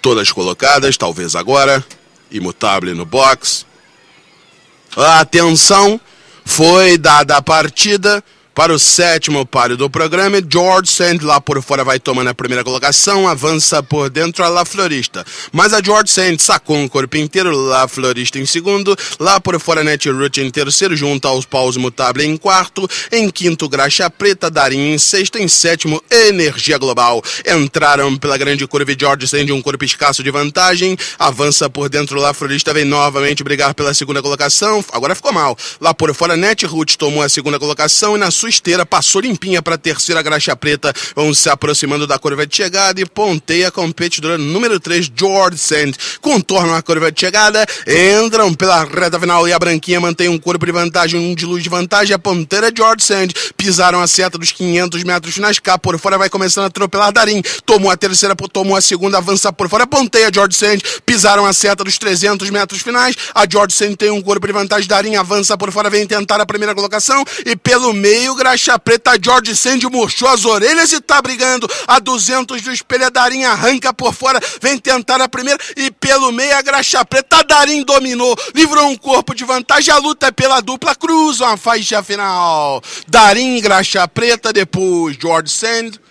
Todas colocadas, talvez agora. Imutable no box. A atenção foi dada à partida para o sétimo páreo do programa, George Sand lá por fora vai tomando a primeira colocação, avança por dentro a La Florista. Mas a George Sand sacou um corpo inteiro, La Florista em segundo, lá por fora Net Root em terceiro, junto aos paus Mutable em quarto, em quinto Graxa Preta, Darim em sexto, em sétimo Energia Global. Entraram pela grande curva e George Sand um corpo escasso de vantagem, avança por dentro La Florista, vem novamente brigar pela segunda colocação, agora ficou mal. Lá por fora Net Root tomou a segunda colocação e na sua esteira, passou limpinha para a terceira graxa preta, vão se aproximando da curva de chegada e ponteia a competidora número 3, George Sand. Contornam a curva de chegada, entram pela reta final e a branquinha mantém um corpo de vantagem, um de luz de vantagem. A ponteira George Sand pisaram a seta dos 500 metros finais. cá, por fora vai começando a atropelar Darim. Tomou a terceira, tomou a segunda, avança por fora, ponteia George Sand, pisaram a seta dos 300 metros finais. A George Sand tem um corpo de vantagem, Darim avança por fora, vem tentar a primeira colocação e pelo meio o graxa preta George Sandy murchou as orelhas e tá brigando. A 200 do espelho, a Darim arranca por fora, vem tentar a primeira e pelo meio a graxa preta a Darim dominou. Livrou um corpo de vantagem, a luta é pela dupla, cruzam a faixa final. Darim, graxa preta, depois George Sand